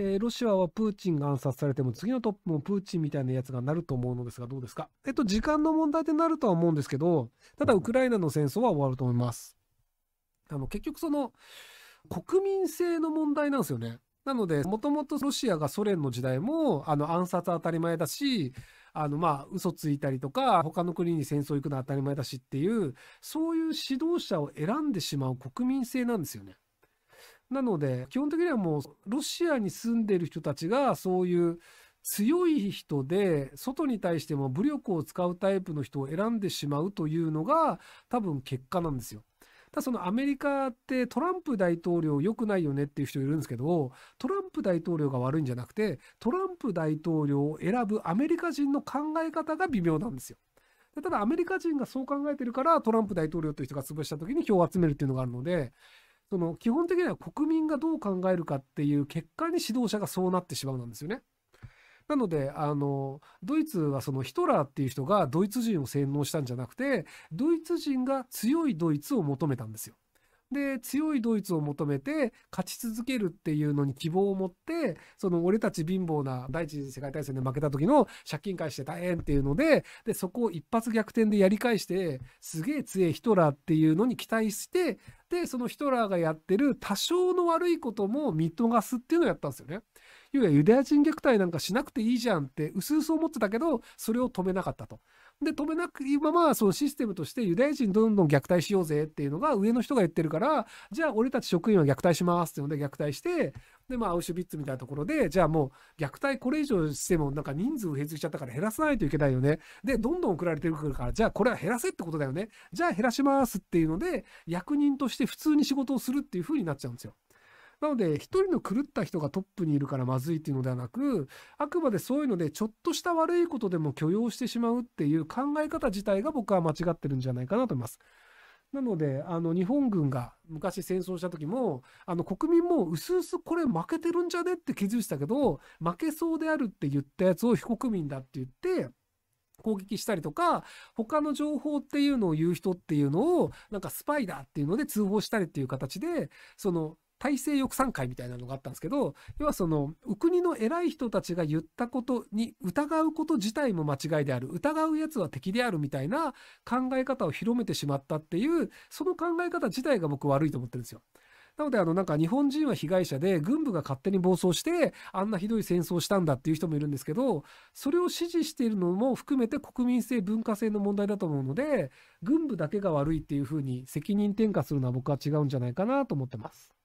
えー、ロシアはプーチンが暗殺されても次のトップもプーチンみたいなやつがなると思うのですがどうですかえっと、時間の問題でなるとは思うんですけど、ただウクライナの戦争は終わると思います。あの、結局その、国民性の問題なんですよね。なので、もともとロシアがソ連の時代も、あの、暗殺当たり前だし、あの、まあ、嘘ついたりとか、他の国に戦争行くのは当たり前だしっていう、そういう指導者を選んでしまう国民性なんですよね。なので、基本的にはもう、ロシアに住んでる人たちが、そういう強い人で、外に対しても武力を使うタイプの人を選んでしまうというのが、多分結果なんですよ。ただそのアメリカってトランプ大統領良くないよねっていう人いるんですけど、トランプ大統領が悪いんじゃなくて、トランプ大統領を選ぶアメリカ人の考え方が微妙なんですよ。ただアメリカ人がそう考えてるからトランプ大統領という人が潰した時に票を集めるっていうのがあるので、その基本的には国民がどう考えるかっていう結果に指導者がそうなってしまうんですよね。なので、あの、ドイツはそのヒトラーっていう人がドイツ人を洗脳したんじゃなくて、ドイツ人が強いドイツを求めたんですよ。で、強いドイツを求めて、勝ち続けるっていうのに希望を持って、その俺たち貧乏な第一次世界大戦で負けた時の借金返して大変っていうので、で、そこを一発逆転でやり返して、すげえ強いヒトラーっていうのに期待して、、そのヒトラーがやってる多少の悪いことも見逃すっていうのをやったんですよね。要はユダヤ人虐待なんかしなくていいじゃんって、薄々思ってたけど、それを止めなかったと。で、止めなく、今まあ、そのシステムとしてユダヤ人どんどん虐待しようぜっていうのが上の人が言ってるから、じゃあ俺たち職員は虐待しますっていうので虐待して、で、まあ、アウシュビッツみたいなところで、じゃあもう、虐待これ以上しても、なんか人数減らしちゃったから減らさないといけないよね。で、どんどん送られてくるから、じゃあこれは減らせってことだよね。じゃあ減らしますっていうので、役人として普通に仕事をするっていう風になっちゃうんですよ。なので、一人の狂った人がトップにいるからまずいっていうのではなく、あくまでそういうので、ちょっとした悪いことでも許容してしまうっていう考え方自体が僕は間違ってるんじゃないかなと思います。なので、あの、日本軍が昔戦争した時も、あの、国民も薄々これ負けてるんじゃねって気づいたけど、負けそうであるって言ったやつを非国民だって言って、攻撃したりとか、他の情報っていうのを言う人っていうのを、なんかスパイだっていうので通報したりっていう形で、その、体制翼賛会みたいなのがあったんですけど要はそのお国の偉い人たちが言ったことに疑うこと自体も間違いである疑うやつは敵であるみたいな考え方を広めてしまったっていうその考え方自体が僕悪いと思ってるんですよ。なので、あの、なんか日本人は被害者で、軍部が勝手に暴走して、あんなひどい戦争をしたんだっていう人もいるんですけど、それを支持しているのも含めて国民性、文化性の問題だと思うので、軍部だけが悪いっていうふうに責任転嫁するのは僕は違うんじゃないかなと思ってます。